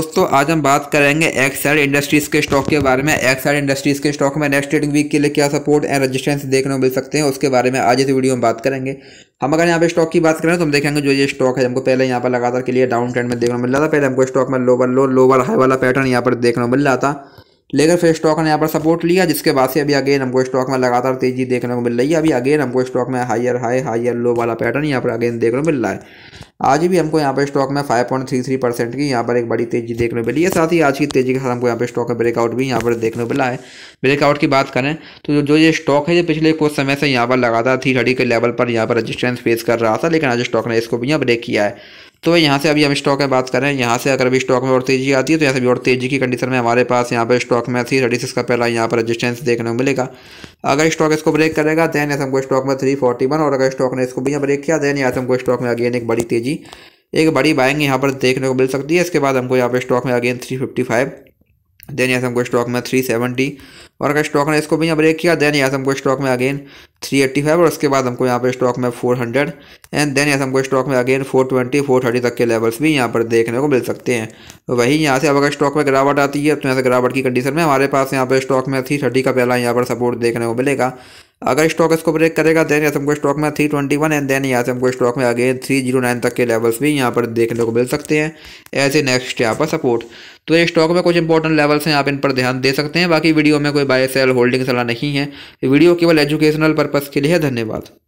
दोस्तों आज हम बात करेंगे एक्साइड इंडस्ट्रीज के स्टॉक के बारे में एक्साइड इंडस्ट्रीज के स्टॉक में नेक्स्ट ट्रेडिंग वीक के लिए क्या सपोर्ट एंड रेजिस्टेंस देखने को मिल सकते हैं उसके बारे में आज इस वीडियो में बात करेंगे हम अगर यहाँ पे स्टॉक की बात करें तो हम देखेंगे जो ये स्टॉक है हमको पहले यहाँ पर लगातार के लिए डाउन ट्रेंड में देखने को मिल रहा था पहले हमको स्टॉक में लोवर लो लोवर हाई वाला पैटर्न यहाँ पर देखने को मिल रहा था लेकर फिर स्टॉक ने यहाँ पर सपोर्ट लिया जिसके बाद से अभी अगेन हमको स्टॉक में लगातार तेजी देखने को मिल रही है अभी अगेन हमको स्टॉक में हायर हाई हायर लो वाला पैटर्न यहाँ पर अगेन देखने को मिल रहा है आज भी हमको यहाँ पर स्टॉक में 5.33 परसेंट की यहाँ पर एक बड़ी तेजी देखने को मिली है साथ ही आज की तेजी के साथ हमको यहाँ पर स्टॉक में ब्रेकआउट भी यहाँ पर देखने को मिला है ब्रेकआउट की बात करें तो जो ये स्टॉक है ये पिछले कुछ समय से यहाँ पर लगातार थ्री के लेवल पर यहाँ पर रजिस्टेंस फेस कर रहा था लेकिन आज स्टॉक ने इसको भी यहाँ ब्रेक किया है तो यहाँ से अभी हम स्टॉक में बात करें यहाँ से अगर अभी स्टॉक में और तेज़ी आती है तो यहाँ से भी और तेज़ी की कंडीशन में हमारे पास यहाँ पर स्टॉक में थ्री थर्टी सिक्स का पहला यहाँ पर रजिस्टेंस देखने को मिलेगा अगर स्टॉक इसको ब्रेक करेगा दैन या हमको स्टॉक में थ्री फोर्टी वन और अगर स्टॉक ने इसको भी ब्रेक किया दैन यहाँ से हमको स्टॉक में अगेन एक बड़ी तेज़ी एक बड़ी बाइंग यहाँ पर देखने को मिल सकती है इसके बाद हमको यहाँ पर स्टॉक में again three fifty five then यासम को हमको स्टॉक में थ्री सेवेंटी और अगर स्टॉक ने इसको भी यहाँ ब्रेक किया देन यासम से हमको स्टॉक में अगेन थ्री एट्टी फाइव और उसके बाद हमको यहाँ पर स्टॉक में फोर हंड्रेड एंड देन यासम को हमको स्टॉक में again four twenty four thirty तक के लेवल्स भी यहाँ पर देखने को मिल सकते हैं तो वहीं यहाँ से अब अगर स्टॉक में गिरावट आती है तो यहाँ से गिरावट की कंडीशन में हमारे पास यहाँ पर स्टॉक में थ्री थर्टी का पहला यहाँ पर सपोर्ट देखने को मिलेगा अगर स्टॉक इसको ब्रेक करेगा देन यहाँ से हमको स्टॉक में three twenty one and then यहाँ से हमको स्टॉक में अगेन थ्री जीरो नाइन तक के लेवल्स भी यहाँ पर देखने को मिल सकते हैं ऐसे नेक्स्ट यहाँ पर सपोर्ट तो ये स्टॉक में कुछ इंपॉर्टेंट लेवल्स हैं आप इन पर ध्यान दे सकते हैं बाकी वीडियो में कोई बाय सेल होल्डिंग सलाह नहीं है वीडियो केवल एजुकेशनल पर्पज़ के लिए है धन्यवाद